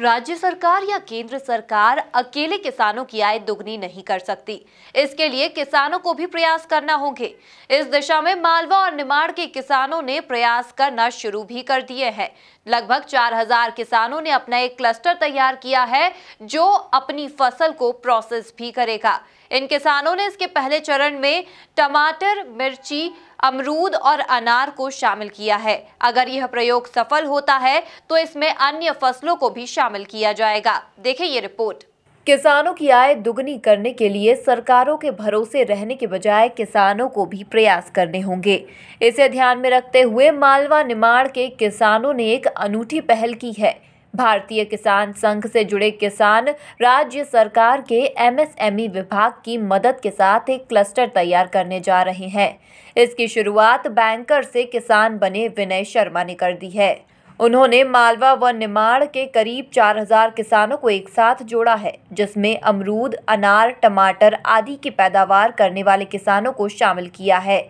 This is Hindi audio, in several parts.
राज्य सरकार या केंद्र सरकार अकेले किसानों की आय दुगनी नहीं कर सकती इसके लिए किसानों को भी प्रयास करना होंगे इस दिशा में मालवा और निमाड़ के किसानों ने प्रयास करना शुरू भी कर दिए हैं लगभग 4000 किसानों ने अपना एक क्लस्टर तैयार किया है जो अपनी फसल को प्रोसेस भी करेगा इन किसानों ने इसके पहले चरण में टमाटर मिर्ची अमरूद और अनार को शामिल किया है अगर यह प्रयोग सफल होता है तो इसमें अन्य फसलों को भी शामिल किया जाएगा देखें ये रिपोर्ट किसानों की आय दुगनी करने के लिए सरकारों के भरोसे रहने के बजाय किसानों को भी प्रयास करने होंगे इसे ध्यान में रखते हुए मालवा निमाड़ के किसानों ने एक अनूठी पहल की है भारतीय किसान संघ से जुड़े किसान राज्य सरकार के एमएसएमई e विभाग की मदद के साथ एक क्लस्टर तैयार करने जा रहे हैं इसकी शुरुआत बैंकर से किसान बने विनय शर्मा ने कर दी है उन्होंने मालवा व निमाड़ के करीब 4000 किसानों को एक साथ जोड़ा है जिसमें अमरूद अनार टमाटर आदि की पैदावार करने वाले किसानों को शामिल किया है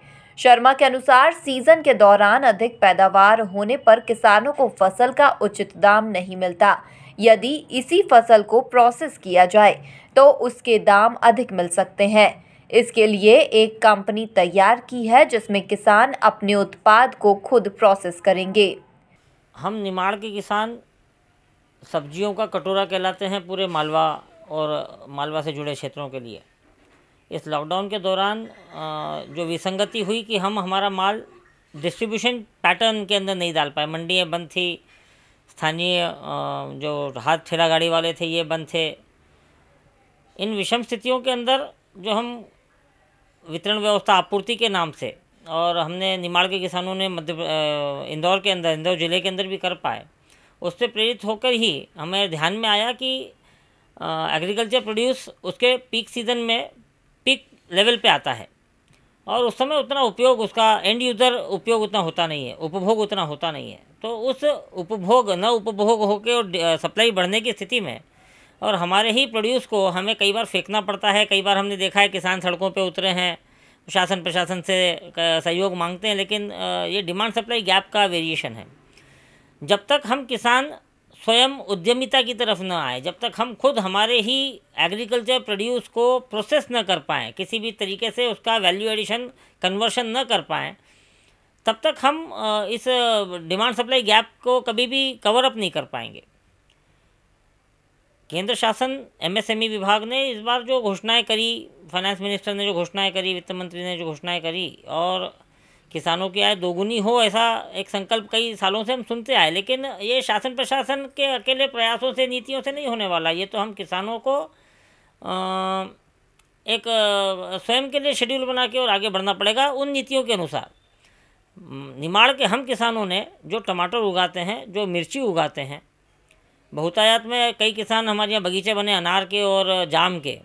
शर्मा के अनुसार सीजन के दौरान अधिक पैदावार होने पर किसानों को फसल का उचित दाम नहीं मिलता यदि इसी फसल को प्रोसेस किया जाए तो उसके दाम अधिक मिल सकते हैं इसके लिए एक कंपनी तैयार की है जिसमें किसान अपने उत्पाद को खुद प्रोसेस करेंगे हम निमाड़ के किसान सब्जियों का कटोरा कहलाते हैं पूरे मालवा और मालवा से जुड़े क्षेत्रों के लिए इस लॉकडाउन के दौरान जो विसंगति हुई कि हम हमारा माल डिस्ट्रीब्यूशन पैटर्न के अंदर नहीं डाल पाए मंडियाँ बंद थी स्थानीय जो हाथ ठेला गाड़ी वाले थे ये बंद थे इन विषम स्थितियों के अंदर जो हम वितरण व्यवस्था आपूर्ति के नाम से और हमने निमाड़ के किसानों ने मध्य इंदौर के अंदर इंदौर ज़िले के अंदर भी कर पाए उससे प्रेरित होकर ही हमें ध्यान में आया कि एग्रीकल्चर प्रोड्यूस उसके पीक सीज़न में लेवल पे आता है और उस समय उतना उपयोग उसका एंड यूज़र उपयोग उतना होता नहीं है उपभोग उतना होता नहीं है तो उस उपभोग न उपभोग होकर और सप्लाई बढ़ने की स्थिति में और हमारे ही प्रोड्यूस को हमें कई बार फेंकना पड़ता है कई बार हमने देखा है किसान सड़कों पर उतरे हैं शासन प्रशासन से सहयोग मांगते हैं लेकिन ये डिमांड सप्लाई गैप का वेरिएशन है जब तक हम किसान स्वयं उद्यमिता की तरफ न आए जब तक हम खुद हमारे ही एग्रीकल्चर प्रोड्यूस को प्रोसेस न कर पाएँ किसी भी तरीके से उसका वैल्यू एडिशन कन्वर्शन न कर पाएँ तब तक हम इस डिमांड सप्लाई गैप को कभी भी कवर अप नहीं कर पाएंगे केंद्र शासन एमएसएमई e विभाग ने इस बार जो घोषणाएं करी फाइनेंस मिनिस्टर ने जो घोषणाएं करी वित्त मंत्री ने जो घोषणाएं करी और किसानों की आय दोगुनी हो ऐसा एक संकल्प कई सालों से हम सुनते आए लेकिन ये शासन प्रशासन के अकेले प्रयासों से नीतियों से नहीं होने वाला ये तो हम किसानों को एक स्वयं के लिए शेड्यूल बना के और आगे बढ़ना पड़ेगा उन नीतियों के अनुसार निमाड़ के हम किसानों ने जो टमाटर उगाते हैं जो मिर्ची उगाते हैं बहुतायात में कई किसान हमारे यहाँ बगीचे बने अनार के और जाम के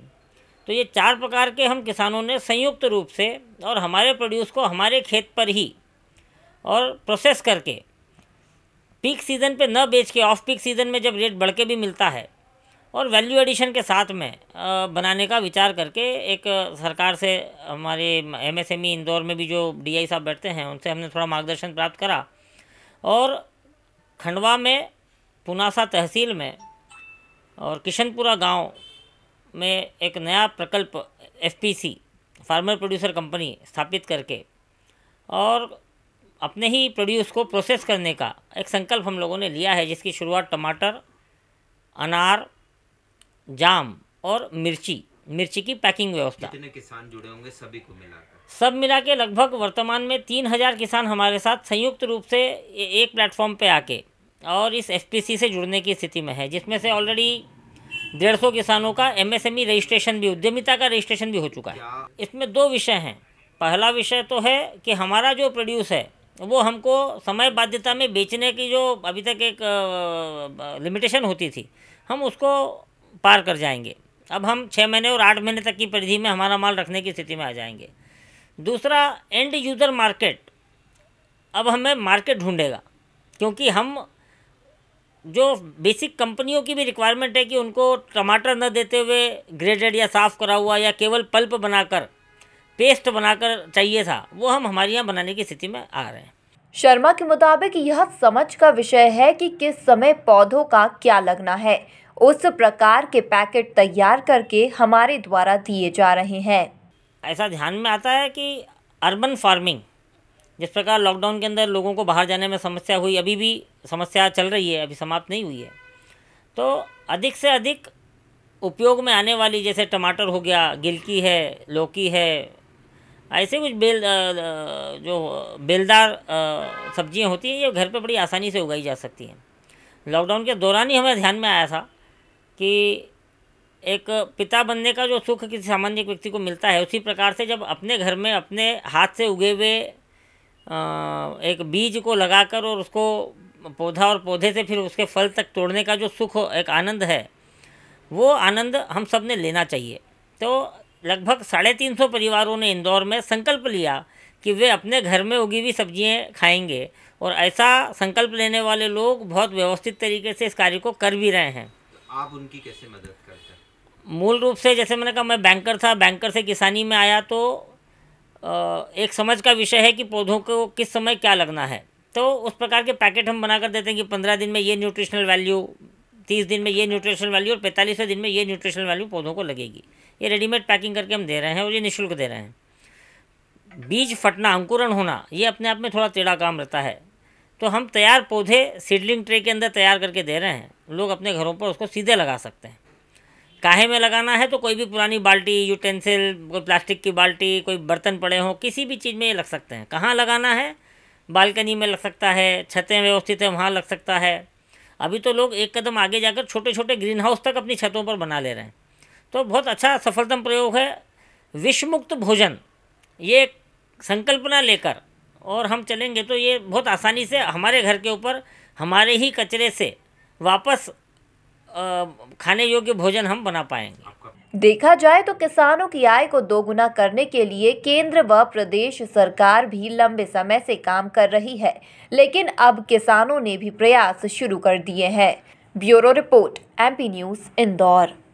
तो ये चार प्रकार के हम किसानों ने संयुक्त रूप से और हमारे प्रोड्यूस को हमारे खेत पर ही और प्रोसेस करके पीक सीज़न पे न बेच के ऑफ पीक सीज़न में जब रेट बढ़ के भी मिलता है और वैल्यू एडिशन के साथ में बनाने का विचार करके एक सरकार से हमारे एमएसएमई e इंदौर में भी जो डीआई साहब बैठते हैं उनसे हमने थोड़ा मार्गदर्शन प्राप्त करा और खंडवा में पुनासा तहसील में और किशनपुरा गांव में एक नया प्रकल्प एफपीसी फार्मर प्रोड्यूसर कंपनी स्थापित करके और अपने ही प्रोड्यूस को प्रोसेस करने का एक संकल्प हम लोगों ने लिया है जिसकी शुरुआत टमाटर अनार जाम और मिर्ची मिर्ची की पैकिंग व्यवस्था कितने किसान जुड़े होंगे सभी को मिलाकर सब मिला के लगभग वर्तमान में तीन हज़ार किसान हमारे साथ संयुक्त रूप से एक प्लेटफॉर्म पे आके और इस एफपीसी से जुड़ने की स्थिति में है जिसमें से ऑलरेडी डेढ़ सौ किसानों का एमएसएमई e रजिस्ट्रेशन भी उद्यमिता का रजिस्ट्रेशन भी हो चुका है इसमें दो विषय हैं पहला विषय तो है कि हमारा जो प्रोड्यूस है वो हमको समय बाध्यता में बेचने की जो अभी तक एक लिमिटेशन होती थी हम उसको पार कर जाएंगे अब हम छः महीने और आठ महीने तक की परिधि में हमारा माल रखने की स्थिति में आ जाएंगे दूसरा एंड यूज़र मार्केट अब हमें मार्केट ढूंढेगा क्योंकि हम जो बेसिक कंपनियों की भी रिक्वायरमेंट है कि उनको टमाटर न देते हुए ग्रेडेड या साफ़ करा हुआ या केवल पल्प बनाकर पेस्ट बनाकर चाहिए था वो हम हमारे यहाँ बनाने की स्थिति में आ रहे हैं शर्मा के मुताबिक यह समझ का विषय है कि किस समय पौधों का क्या लगना है उस प्रकार के पैकेट तैयार करके हमारे द्वारा दिए जा रहे हैं ऐसा ध्यान में आता है कि अर्बन फार्मिंग जिस प्रकार लॉकडाउन के अंदर लोगों को बाहर जाने में समस्या हुई अभी भी समस्या चल रही है अभी समाप्त नहीं हुई है तो अधिक से अधिक उपयोग में आने वाली जैसे टमाटर हो गया गिलकी है लौकी है ऐसे कुछ बेल जो बेलदार सब्जियां होती हैं ये घर पे बड़ी आसानी से उगाई जा सकती हैं लॉकडाउन के दौरान ही हमें ध्यान में आया था कि एक पिता बनने का जो सुख किसी सामान्य व्यक्ति को मिलता है उसी प्रकार से जब अपने घर में अपने हाथ से उगे हुए एक बीज को लगाकर और उसको पौधा और पौधे से फिर उसके फल तक तोड़ने का जो सुख एक आनंद है वो आनंद हम सब ने लेना चाहिए तो लगभग साढ़े तीन सौ परिवारों ने इंदौर में संकल्प लिया कि वे अपने घर में उगी हुई सब्जियां खाएंगे और ऐसा संकल्प लेने वाले लोग बहुत व्यवस्थित तरीके से इस कार्य को कर भी रहे हैं आप उनकी कैसे मदद करते हैं मूल रूप से जैसे मैंने कहा मैं बैंकर था बैंकर से किसानी में आया तो एक समझ का विषय है कि पौधों को किस समय क्या लगना है तो उस प्रकार के पैकेट हम बना कर देते हैं कि पंद्रह दिन में ये न्यूट्रिशनल वैल्यू तीस दिन में ये न्यूट्रिशनल वैल्यू और पैंतालीसवें दिन में ये न्यूट्रिशनल वैल्यू पौधों को लगेगी ये रेडीमेड पैकिंग करके हम दे रहे हैं और ये निःशुल्क दे रहे हैं बीज फटना अंकुरण होना ये अपने आप में थोड़ा टेढ़ा काम रहता है तो हम तैयार पौधे सीडलिंग ट्रे के अंदर तैयार करके दे रहे हैं लोग अपने घरों पर उसको सीधे लगा सकते हैं काहे में लगाना है तो कोई भी पुरानी बाल्टी यूटेंसिल कोई प्लास्टिक की बाल्टी कोई बर्तन पड़े हों किसी भी चीज़ में ये लग सकते हैं कहाँ लगाना है बालकनी में लग सकता है छतें व्यवस्थित हैं वहाँ लग सकता है अभी तो लोग एक कदम आगे जाकर छोटे छोटे ग्रीन हाउस तक अपनी छतों पर बना ले रहे हैं तो बहुत अच्छा सफलतम प्रयोग है विषमुक्त भोजन ये संकल्पना लेकर और हम चलेंगे तो ये बहुत आसानी से हमारे घर के ऊपर हमारे ही कचरे से वापस खाने योग्य भोजन हम बना पाएंगे देखा जाए तो किसानों की आय को दोगुना करने के लिए केंद्र व प्रदेश सरकार भी लंबे समय से काम कर रही है लेकिन अब किसानों ने भी प्रयास शुरू कर दिए हैं bureau report MP news Indore